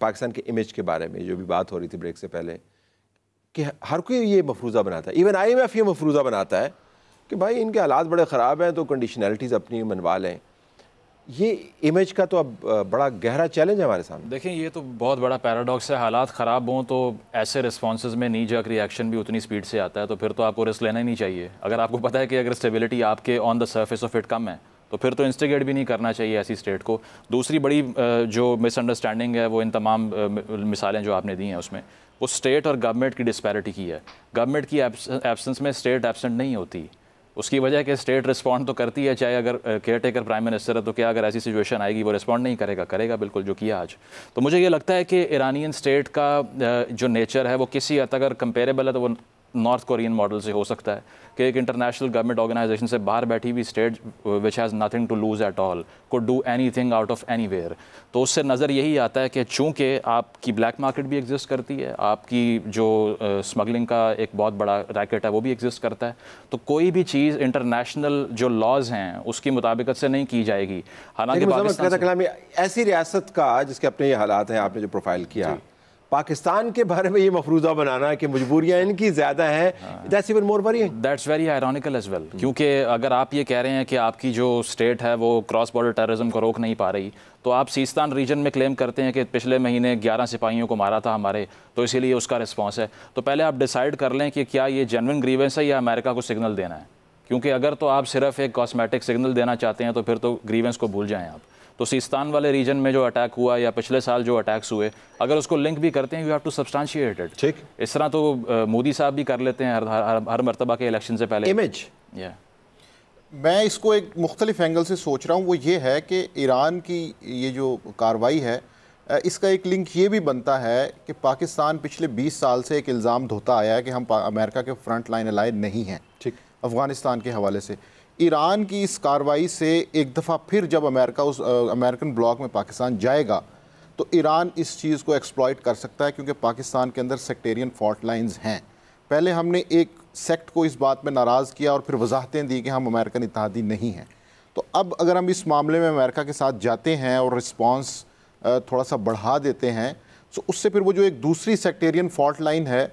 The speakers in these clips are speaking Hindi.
पाकिस्तान के इमेज के बारे में जो भी बात हो रही थी ब्रेक से पहले कि हर कोई ये मफरूज़ा बनाता है इवन आई एम एफ ये मफरूज़ा बनाता है कि भाई इनके हालात बड़े ख़राब हैं तो कंडीशनलिटीज़ अपनी मनवा लें ये इमेज का तो अब बड़ा गहरा चैलेंज है हमारे सामने देखें ये तो बहुत बड़ा पैराडॉक्स है हालात ख़राब हों तो ऐसे रिस्पॉन्स में नी जक रिएक्शन भी उतनी स्पीड से आता है तो फिर तो आपको रिस्क लेना ही नहीं चाहिए अगर आपको पता है कि अगर स्टेबिलिटी आपके on the surface of it कम है तो फिर तो इंस्टिगेट भी नहीं करना चाहिए ऐसी स्टेट को दूसरी बड़ी जो मिसअंडरस्टैंडिंग है वो इन तमाम मिसालें जो आपने दी हैं उसमें वो स्टेट और गवर्नमेंट की डिस्पैरिटी की है गवर्नमेंट की एबसेंस में स्टेट एबसेंट नहीं होती उसकी वजह कि स्टेट रिस्पॉन्ड तो करती है चाहे अगर केयर टेकर प्राइम मिनिस्टर है तो क्या अगर ऐसी सिचुएशन आएगी वो रिस्पॉन्ड नहीं करेगा करेगा बिल्कुल जो किया आज तो मुझे ये लगता है कि ईरानियन स्टेट का जो नेचर है वो किसी हद तक अगर कंपेरेबल है तो वो नॉर्थ कोरियन मॉडल से हो सकता है कि एक इंटरनेशनल गवर्नमेंट ऑर्गेनाइजेशन से बाहर बैठी हुई state which has nothing to lose at all could do anything out of anywhere तो उससे नज़र यही आता है कि चूँकि आपकी ब्लैक मार्केट भी एग्जिस्ट करती है आपकी जो स्मगलिंग uh, का एक बहुत बड़ा रैकेट है वो भी एग्जिस्ट करता है तो कोई भी चीज़ इंटरनेशनल जो लॉज हैं उसकी मुताबिकत से नहीं की जाएगी हालांकि ऐसी रियासत का जिसके अपने ये हालात हैं आपने जो प्रोफाइल किया पाकिस्तान के बारे में ये मफरूजा बनाना कि मजबूरियाँ इनकी ज़्यादा हैं that's even more worry that's very ironical as well क्योंकि अगर आप ये कह रहे हैं कि आपकी जो स्टेट है वो क्रॉस बॉर्डर टेररिज्म को रोक नहीं पा रही तो आप सीस्तान रीजन में क्लेम करते हैं कि पिछले महीने 11 सिपाहियों को मारा था हमारे तो इसीलिए उसका रिस्पॉन्स है तो पहले आप डिसाइड कर लें कि क्या ये जेनविन ग्रीवेंस है या अमेरिका को सिग्नल देना है क्योंकि अगर तो आप सिर्फ एक कॉस्मेटिक सिग्नल देना चाहते हैं तो फिर तो ग्रीवेंस को भूल जाएँ आप तो सिस्तान वाले रीजन में जो अटैक हुआ या पिछले साल जो अटैक्स हुए अगर उसको लिंक भी करते हैं यू हैव टू सब्सटांशिएटेड ठीक इस तरह तो मोदी साहब भी कर लेते हैं हर हर, हर मरतबा के इलेक्शन से पहले इमेज yeah. मैं इसको एक मुख्तलिफ एंगल से सोच रहा हूँ वो ये है कि ईरान की ये जो कार्रवाई है इसका एक लिंक ये भी बनता है कि पाकिस्तान पिछले 20 साल से एक इल्ज़ाम धोता आया है कि हम अमेरिका के फ्रंट लाइन अलाय नहीं हैं ठीक अफ़गानिस्तान के हवाले से ईरान की इस कार्रवाई से एक दफ़ा फिर जब अमेरिका उस अमेरिकन ब्लॉक में पाकिस्तान जाएगा तो ईरान इस चीज़ को एक्सप्लॉयट कर सकता है क्योंकि पाकिस्तान के अंदर सेक्टेरियन फॉल्ट लाइन्स हैं पहले हमने एक सेक्ट को इस बात में नाराज़ किया और फिर वजाहतें दी कि हम अमेरिकन इतिहादी नहीं हैं तो अब अगर हम इस मामले में अमेरिका के साथ जाते हैं और रिस्पॉन्स थोड़ा सा बढ़ा देते हैं तो उससे फिर वो जो एक दूसरी सेक्टेरियन फॉल्ट लाइन है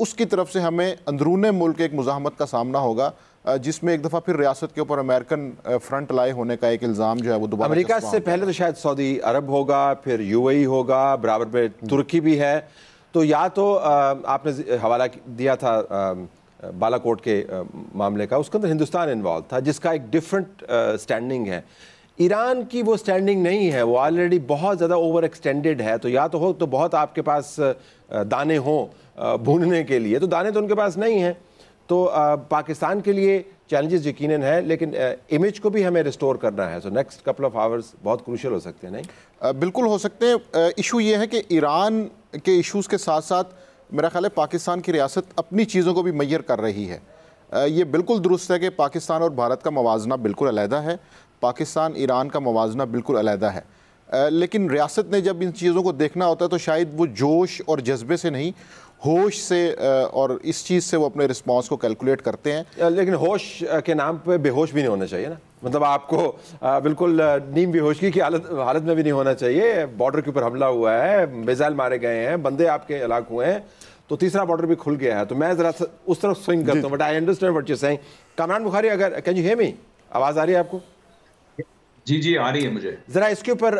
उसकी तरफ से हमें अंदरून मुल्क एक मुजामत का सामना होगा जिसमें एक दफ़ा फिर रियासत के ऊपर अमेरिकन फ्रंट लाए होने का एक इल्ज़ाम जो है वो दोबारा अमेरिका से पहले तो शायद सऊदी अरब होगा फिर यूएई होगा बराबर में हम्म। तुर्की भी है तो या तो आपने हवाला दिया था बालाकोट के मामले का उसके अंदर हिंदुस्तान इन्वॉल्व था जिसका एक डिफरेंट स्टैंडिंग है ईरान की वो स्टैंडिंग नहीं है वो ऑलरेडी बहुत ज़्यादा ओवर एक्सटेंडेड है तो या तो हो तो बहुत आपके पास दाने हों भूनने के लिए तो दाने तो उनके पास नहीं हैं तो पाकिस्तान के लिए चैलेंजेस यकीन है लेकिन इमेज को भी हमें रिस्टोर करना है so next couple of hours बहुत क्रूशल हो सकते हैं नहीं बिल्कुल हो सकते हैं इशू ये है कि ईरान के इश्यूज़ के साथ साथ मेरा ख्याल है पाकिस्तान की रियासत अपनी चीज़ों को भी मैयर कर रही है ये बिल्कुल दुरुस्त है कि पाकिस्तान और भारत का मवाजना बिल्कुल अलहदा है पाकिस्तान ईरान का मवाजना बिल्कुल अलहदा है लेकिन रियासत ने जब इन चीज़ों को देखना होता है तो शायद वो जोश और जज्बे से नहीं होश से और इस चीज़ से वो अपने रिस्पॉन्स को कैलकुलेट करते हैं लेकिन होश के नाम पे बेहोश भी नहीं होना चाहिए ना मतलब आपको बिल्कुल नीम बेहोशगी की हालत हालत में भी नहीं होना चाहिए बॉर्डर के ऊपर हमला हुआ है मिज़ाइल मारे गए हैं बंदे आपके इलाक हुए हैं तो तीसरा बॉर्डर भी खुल गया है तो मैं जरा उस तरफ स्विंग करता हूँ but I understand what you saying Kamran Bukhari अगर कैन यू हे मी आवाज़ आ रही है आपको जी जी आ रही है मुझे ज़रा इसके ऊपर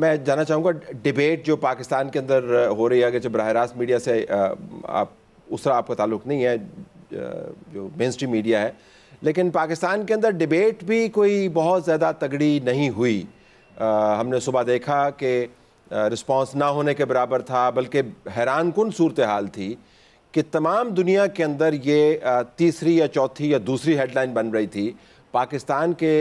मैं जानना चाहूँगा डिबेट जो पाकिस्तान के अंदर हो रही है अगर बरह रास्त मीडिया से आप उस आपका ताल्लुक नहीं है जो मेन स्ट्रीम मीडिया है लेकिन पाकिस्तान के अंदर डिबेट भी कोई बहुत ज़्यादा तगड़ी नहीं हुई आ, हमने सुबह देखा कि रिस्पांस ना होने के बराबर था बल्कि हैरान कन सूरत हाल थी कि तमाम दुनिया के अंदर ये तीसरी या चौथी या दूसरी हेडलाइन बन रही थी पाकिस्तान के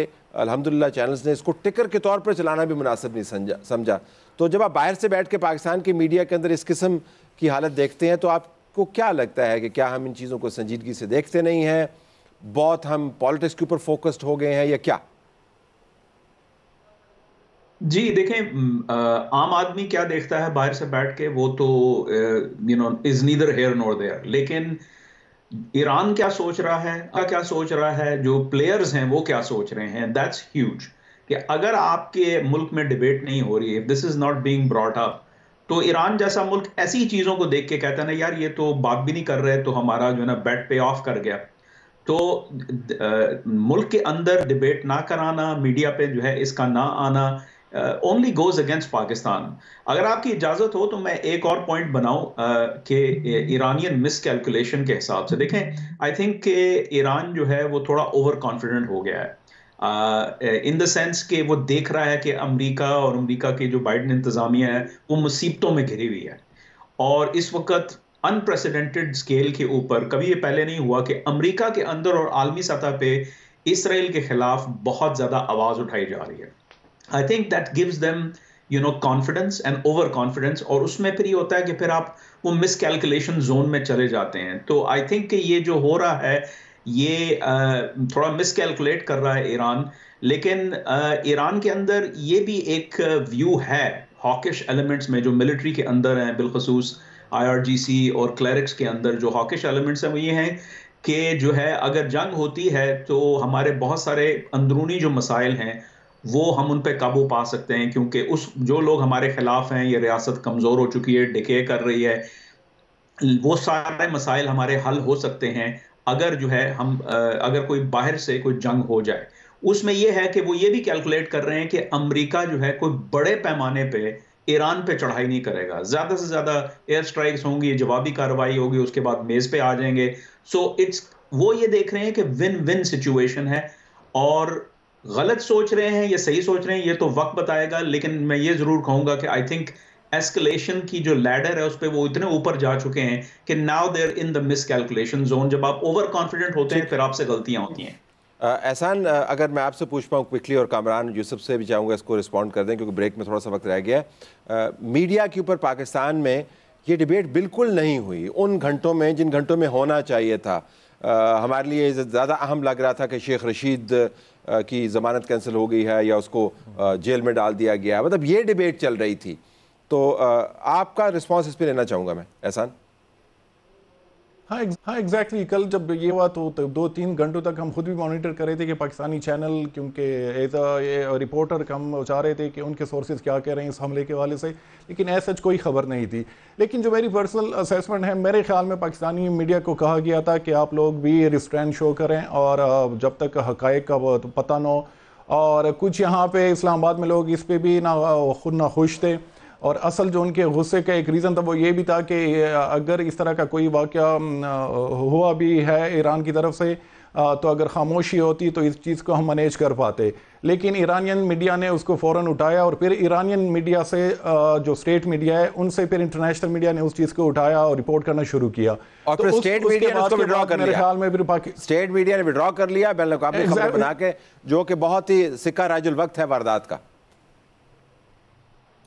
अल्हम्दुलिल्लाह चैनल्स ने इसको टिकर के तौर पर चलाना भी मुनासिब नहीं समझा समझा तो जब आप बाहर से बैठ के पाकिस्तान के मीडिया के अंदर इस किस्म की हालत देखते हैं तो आपको क्या लगता है कि क्या हम इन चीज़ों को संजीदगी से देखते नहीं हैं बहुत हम पॉलिटिक्स के ऊपर फोकस्ड हो गए हैं या क्या जी देखें आम आदमी क्या देखता है बाहर से बैठ के वो तो you know is neither here nor there लेकिन ईरान क्या सोच रहा है क्या सोच रहा है जो प्लेयर्स हैं वो क्या सोच रहे हैं दैट्स ह्यूज कि अगर आपके मुल्क में डिबेट नहीं हो रही है this is not being brought up तो ईरान जैसा मुल्क ऐसी चीज़ों को देख के कहता है ना यार ये तो बात भी नहीं कर रहे तो हमारा जो है ना बैट पे ऑफ कर गया तो मुल्क के अंदर डिबेट ना कराना मीडिया पे जो है इसका ना आना ओनली गोज अगेंस्ट पाकिस्तान अगर आपकी इजाज़त हो तो मैं एक और पॉइंट बनाऊं कि ईरानियन मिस कैलकुलेशन के हिसाब से देखें आई थिंक के ईरान जो है वो थोड़ा ओवर कॉन्फिडेंट हो गया है इन द सेंस कि वो देख रहा है कि अमरीका और अमरीका की जो बाइडन इंतज़ामिया है वो मुसीबतों में घिरी हुई है और इस वक्त अनप्रेसिडेंटेड स्केल के ऊपर कभी ये पहले नहीं हुआ कि अमरीका के अंदर और आलमी सतह पर इसराइल के खिलाफ बहुत ज़्यादा आवाज़ उठाई जा रही है I think that gives them you know confidence and over confidence और उसमें फिर ये होता है कि फिर आप वो मिस कैलकुलेशन जोन में चले जाते हैं तो आई थिंक कि ये जो हो रहा है ये थोड़ा मिस कैलकुलेट कर रहा है ईरान लेकिन ईरान के अंदर ये भी एक व्यू है हॉकिश एलिमेंट्स में जो मिलिट्री के अंदर हैं बिलखसूस आईआरजीसी और क्लैरिक्स के अंदर जो हॉकिश एलिमेंट्स हैं वो ये हैं कि जो है अगर जंग होती है तो हमारे बहुत सारे अंदरूनी जो मसाइल हैं वो हम उन पर काबू पा सकते हैं क्योंकि उस जो लोग हमारे खिलाफ हैं ये रियासत कमज़ोर हो चुकी है डिके कर रही है वो सारे मसाइल हमारे हल हो सकते हैं अगर जो है हम अगर कोई बाहर से कोई जंग हो जाए उसमें यह है कि वो ये भी कैलकुलेट कर रहे हैं कि अमेरिका जो है कोई बड़े पैमाने पे ईरान पे चढ़ाई नहीं करेगा ज़्यादा से ज़्यादा एयर स्ट्राइक्स होंगी जवाबी कार्रवाई होगी उसके बाद मेज़ पे आ जाएंगे सो so इट्स वो ये देख रहे हैं कि विन विन सिचुएशन है और गलत सोच रहे हैं या सही सोच रहे हैं ये तो वक्त बताएगा लेकिन मैं ये जरूर कहूंगा कि आई थिंक एस्केलेशन की जो लैडर है उस पर वो इतने ऊपर जा चुके हैं कि now there in the miscalculation zone जब आप ओवर कॉन्फिडेंट होते हैं फिर आपसे गलतियां होती हैं एहसान अगर मैं आपसे पूछ पाऊँ क्विकली और कामरान यूसुफ से भी चाहूँगा इसको रिस्पॉन्ड कर दें क्योंकि ब्रेक में थोड़ा सा वक्त रह गया आ, मीडिया के ऊपर पाकिस्तान में ये डिबेट बिल्कुल नहीं हुई उन घंटों में जिन घंटों में होना चाहिए था आ, हमारे लिए ज़्यादा अहम लग रहा था कि शेख रशीद की ज़मानत कैंसिल हो गई है या उसको जेल में डाल दिया गया है मतलब ये डिबेट चल रही थी तो आपका रिस्पॉन्स इस पर लेना चाहूँगा मैं एहसान हाँ हाँ एग्जैक्टली exactly, कल जब ये हुआ तो, तो दो तीन घंटों तक हम खुद भी मॉनिटर कर रहे थे कि पाकिस्तानी चैनल क्योंकि एज अ रिपोर्टर हम चाह रहे थे कि उनके सोर्सेज क्या कह रहे हैं इस हमले के वाले से लेकिन ऐसा कोई खबर नहीं थी लेकिन जो मेरी पर्सनल असेसमेंट है मेरे ख्याल में पाकिस्तानी मीडिया को कहा गया था कि आप लोग भी रिस्ट्रेंड शो करें और जब तक हक का पता ना हो और कुछ यहाँ पर इस्लामाबाद में लोग इस पर भी ना खुद ना खुश थे और असल जो उनके गुस्से का एक रीज़न था वो ये भी था कि अगर इस तरह का कोई वाक़ हुआ भी है ईरान की तरफ से तो अगर खामोशी होती तो इस चीज़ को हम मैनेज कर पाते लेकिन ईरानियन मीडिया ने उसको फ़ौर उठाया और फिर ईरानियन मीडिया से जो स्टेट मीडिया है उनसे फिर इंटरनेशनल मीडिया ने उस चीज़ को उठाया और रिपोर्ट करना शुरू किया और तो फिर स्टेट मीडिया ने उसको विड्रॉ कर लिया ख्याल में फिर स्टेट मीडिया ने विड्रॉ कर लिया बना के जो कि बहुत ही सिक्का राजुल वक्त है वारदात का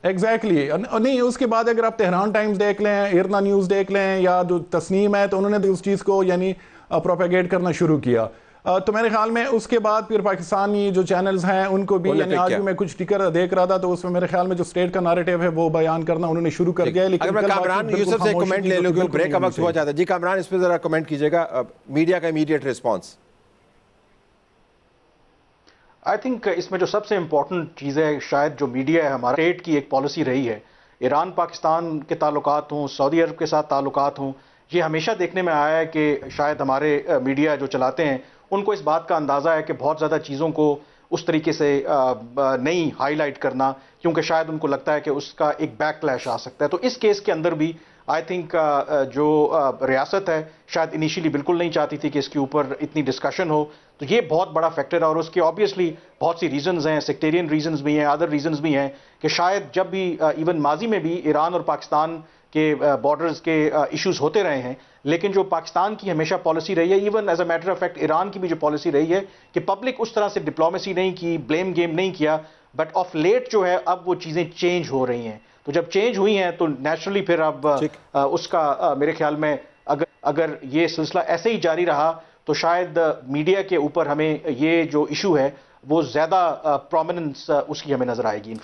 एग्जैक्टली exactly. नहीं उसके बाद अगर आप तेहरान टाइम्स देख लें इरना न्यूज़ देख लें या जो तस्नीम है तो उन्होंने तो उस चीज़ को यानी प्रोपेगेट करना शुरू किया तो मेरे ख्याल में उसके बाद फिर पाकिस्तानी जो चैनल्स हैं उनको भी यानी आज भी मैं कुछ टिकर देख रहा था तो उसमें मेरे ख्याल में जो स्टेट का नारेटिव है वो बयान करना उन्होंने शुरू कर दिया लेकिन यूसुफ से कमेंट ले ब्रेक का वक्त जी कामरान इस पर ज़रा कमेंट कीजिएगा मीडिया का immediate response I think uh, इसमें जो सबसे इम्पॉर्टेंट चीज़ है शायद जो मीडिया है हमारा स्टेट की एक पॉलिसी रही है ईरान पाकिस्तान के ताल्लुकात हों सऊदी अरब के साथ ताल्लुकात हों ये हमेशा देखने में आया है कि शायद हमारे मीडिया uh, जो चलाते हैं उनको इस बात का अंदाज़ा है कि बहुत ज़्यादा चीज़ों को उस तरीके से uh, नहीं हाईलाइट करना क्योंकि शायद उनको लगता है कि उसका एक बैकलैश आ सकता है तो इस केस के अंदर भी आई थिंक uh, uh, जो uh, रियासत है शायद इनिशियली बिल्कुल नहीं चाहती थी कि इसके ऊपर इतनी डिस्कशन हो तो ये बहुत बड़ा फैक्टर है और उसके ऑब्वियसली बहुत सी रीजंस हैं सेक्टेरियन रीजंस भी हैं अदर रीजंस भी हैं कि शायद जब भी इवन माजी में भी ईरान और पाकिस्तान के बॉर्डर्स के इश्यूज होते रहे हैं लेकिन जो पाकिस्तान की हमेशा पॉलिसी रही है even as a matter of fact Iran की भी जो पॉलिसी रही है कि पब्लिक उस तरह से डिप्लोमेसी नहीं की ब्लेम गेम नहीं किया बट ऑफ लेट जो है अब वो चीज़ें चेंज हो रही हैं तो जब चेंज हुई हैं तो नेचुरली फिर अब उसका मेरे ख्याल में अगर अगर ये सिलसिला ऐसे ही जारी रहा तो शायद मीडिया के ऊपर हमें ये जो इशू है वो ज़्यादा प्रोमिनंस उसकी हमें नज़र आएगी